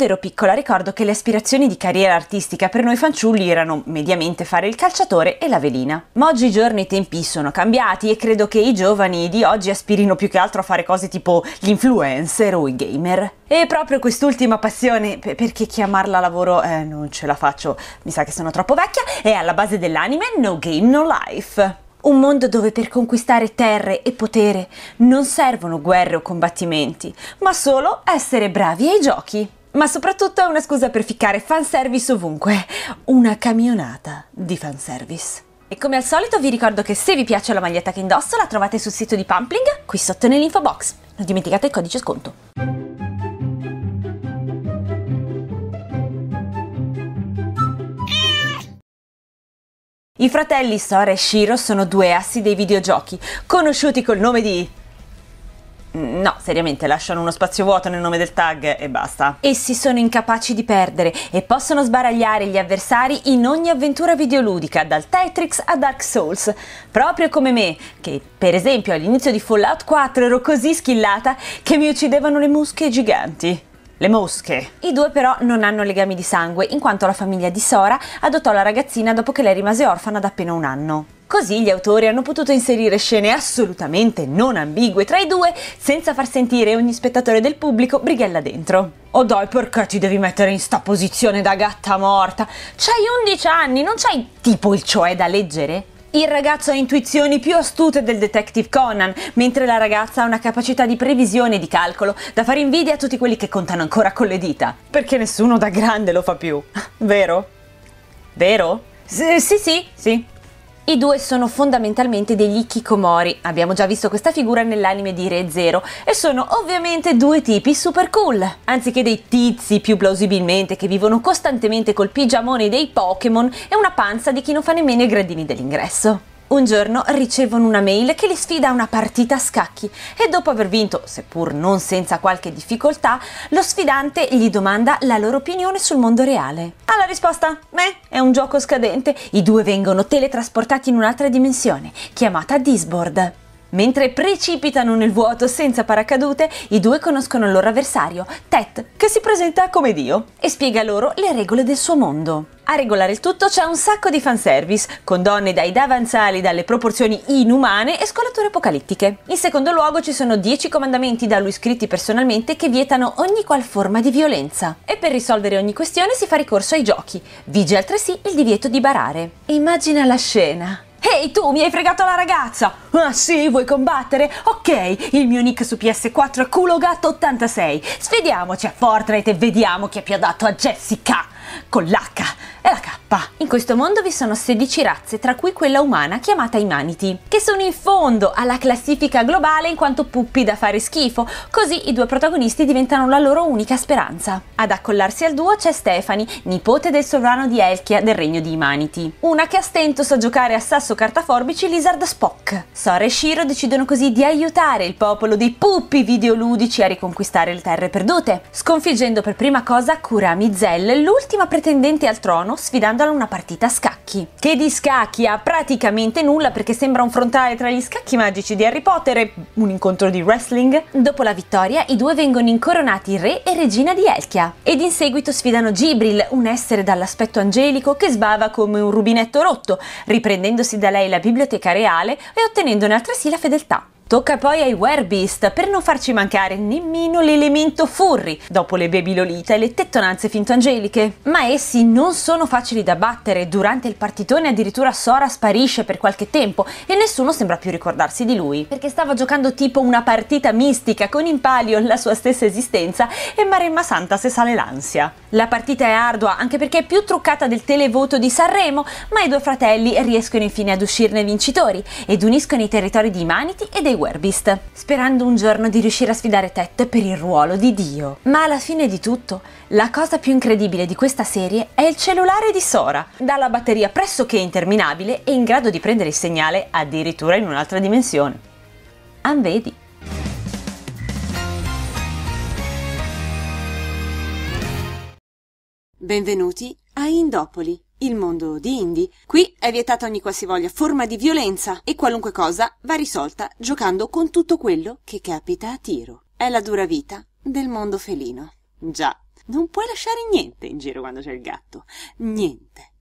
Quando ero piccola ricordo che le aspirazioni di carriera artistica per noi fanciulli erano mediamente fare il calciatore e la velina. Ma oggigiorno i tempi sono cambiati e credo che i giovani di oggi aspirino più che altro a fare cose tipo gli influencer o i gamer. E proprio quest'ultima passione, perché chiamarla lavoro eh, non ce la faccio, mi sa che sono troppo vecchia, è alla base dell'anime No Game No Life. Un mondo dove per conquistare terre e potere non servono guerre o combattimenti, ma solo essere bravi ai giochi. Ma soprattutto è una scusa per ficcare fanservice ovunque. Una camionata di fanservice. E come al solito vi ricordo che se vi piace la maglietta che indosso la trovate sul sito di Pumpling, qui sotto nell'info box. Non dimenticate il codice sconto. I fratelli Sora e Shiro sono due assi dei videogiochi, conosciuti col nome di No, seriamente, lasciano uno spazio vuoto nel nome del tag e basta. Essi sono incapaci di perdere e possono sbaragliare gli avversari in ogni avventura videoludica, dal Tetris a Dark Souls. Proprio come me, che per esempio all'inizio di Fallout 4 ero così schillata che mi uccidevano le mosche giganti. Le mosche. I due però non hanno legami di sangue, in quanto la famiglia di Sora adottò la ragazzina dopo che lei rimase orfana da appena un anno. Così gli autori hanno potuto inserire scene assolutamente non ambigue tra i due senza far sentire ogni spettatore del pubblico brighella dentro. Oh dai, perché ti devi mettere in sta posizione da gatta morta? C'hai 11 anni, non c'hai tipo il cioè da leggere? Il ragazzo ha intuizioni più astute del detective Conan, mentre la ragazza ha una capacità di previsione e di calcolo da fare invidia a tutti quelli che contano ancora con le dita. Perché nessuno da grande lo fa più. Vero? Vero? S sì, sì, sì. I due sono fondamentalmente degli Kikomori, abbiamo già visto questa figura nell'anime di Re Zero, e sono ovviamente due tipi super cool. Anziché dei tizi più plausibilmente che vivono costantemente col pigiamone dei Pokémon e una panza di chi non fa nemmeno i gradini dell'ingresso. Un giorno ricevono una mail che li sfida a una partita a scacchi e dopo aver vinto, seppur non senza qualche difficoltà, lo sfidante gli domanda la loro opinione sul mondo reale. Alla risposta, beh, è un gioco scadente, i due vengono teletrasportati in un'altra dimensione, chiamata Disboard. Mentre precipitano nel vuoto senza paracadute, i due conoscono il loro avversario, Tet, che si presenta come Dio e spiega loro le regole del suo mondo. A regolare il tutto c'è un sacco di fanservice, con donne dai davanzali dalle proporzioni inumane e scolature apocalittiche. In secondo luogo ci sono 10 comandamenti da lui scritti personalmente che vietano ogni qual forma di violenza. E per risolvere ogni questione si fa ricorso ai giochi. Vige altresì il divieto di barare. Immagina la scena. Ehi hey, tu, mi hai fregato la ragazza! Ah sì, vuoi combattere? Ok, il mio nick su PS4 è culo culogatto86. Sfidiamoci a Fortnite e vediamo chi è più adatto a Jessica! Con l'H e la K cappa. In questo mondo vi sono 16 razze, tra cui quella umana chiamata i maniti, che sono in fondo alla classifica globale in quanto puppi da fare schifo, così i due protagonisti diventano la loro unica speranza. Ad accollarsi al duo c'è Stefani, nipote del sovrano di Elchia del regno di Imaniti, una che a stento sa giocare a sasso cartaforbici Lizard Spock. Sora e Shiro decidono così di aiutare il popolo dei puppi videoludici a riconquistare le terre perdute, sconfiggendo per prima cosa Kurami Zell, l'ultima pretendente al trono, sfidando guardano una partita a scacchi. Che di scacchi ha praticamente nulla perché sembra un frontale tra gli scacchi magici di Harry Potter e un incontro di wrestling. Dopo la vittoria i due vengono incoronati re e regina di Elkia. ed in seguito sfidano Gibril, un essere dall'aspetto angelico che sbava come un rubinetto rotto, riprendendosi da lei la biblioteca reale e ottenendone altresì la fedeltà. Tocca poi ai Werebeast per non farci mancare nemmeno l'elemento furry, dopo le baby Lolita e le tettonanze fintangeliche. Ma essi non sono facili da battere, durante il partitone addirittura Sora sparisce per qualche tempo e nessuno sembra più ricordarsi di lui, perché stava giocando tipo una partita mistica con in palio la sua stessa esistenza e Maremma Santa se sale l'ansia. La partita è ardua anche perché è più truccata del televoto di Sanremo, ma i due fratelli riescono infine ad uscirne vincitori ed uniscono i territori di Manity e dei Werbist, sperando un giorno di riuscire a sfidare Ted per il ruolo di Dio. Ma alla fine di tutto, la cosa più incredibile di questa serie è il cellulare di Sora, dalla batteria pressoché interminabile e in grado di prendere il segnale addirittura in un'altra dimensione. Anvedi. Benvenuti a Indopoli il mondo di Indy. Qui è vietata ogni qualsivoglia forma di violenza e qualunque cosa va risolta giocando con tutto quello che capita a tiro. È la dura vita del mondo felino. Già, non puoi lasciare niente in giro quando c'è il gatto. Niente.